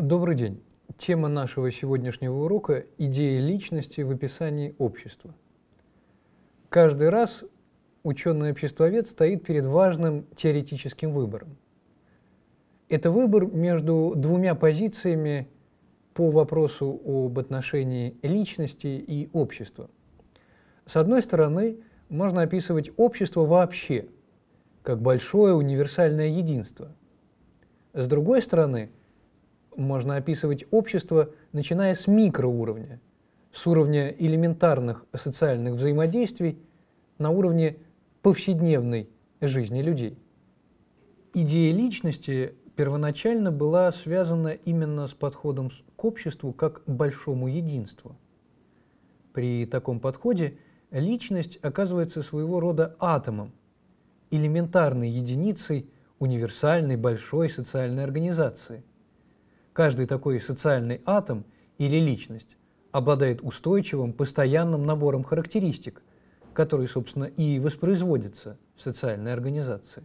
Добрый день. Тема нашего сегодняшнего урока – идеи личности в описании общества. Каждый раз ученый-обществовед стоит перед важным теоретическим выбором. Это выбор между двумя позициями по вопросу об отношении личности и общества. С одной стороны, можно описывать общество вообще, как большое универсальное единство. С другой стороны – можно описывать общество, начиная с микроуровня, с уровня элементарных социальных взаимодействий на уровне повседневной жизни людей. Идея личности первоначально была связана именно с подходом к обществу как большому единству. При таком подходе личность оказывается своего рода атомом, элементарной единицей универсальной большой социальной организации – Каждый такой социальный атом или личность обладает устойчивым, постоянным набором характеристик, которые, собственно, и воспроизводятся в социальной организации.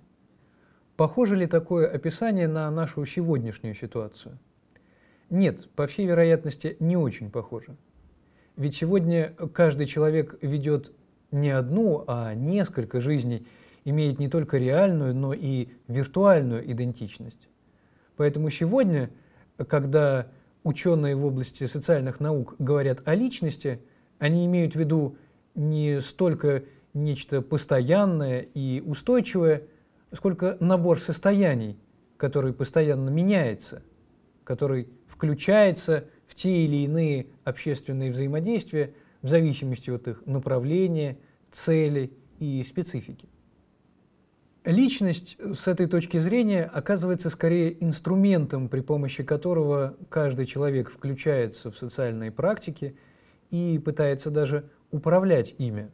Похоже ли такое описание на нашу сегодняшнюю ситуацию? Нет, по всей вероятности, не очень похоже. Ведь сегодня каждый человек ведет не одну, а несколько жизней, имеет не только реальную, но и виртуальную идентичность. Поэтому сегодня – когда ученые в области социальных наук говорят о личности, они имеют в виду не столько нечто постоянное и устойчивое, сколько набор состояний, который постоянно меняется, который включается в те или иные общественные взаимодействия в зависимости от их направления, цели и специфики. Личность э, с этой точки зрения оказывается скорее инструментом, при помощи которого каждый человек включается в социальные практики и пытается даже управлять ими.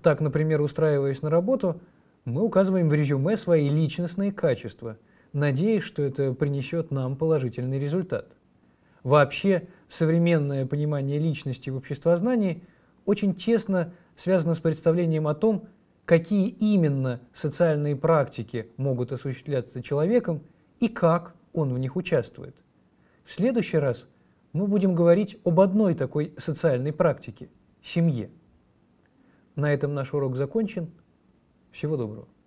Так, например, устраиваясь на работу, мы указываем в резюме свои личностные качества, надеясь, что это принесет нам положительный результат. Вообще, современное понимание личности в обществознании очень тесно связано с представлением о том, какие именно социальные практики могут осуществляться человеком и как он в них участвует. В следующий раз мы будем говорить об одной такой социальной практике – семье. На этом наш урок закончен. Всего доброго.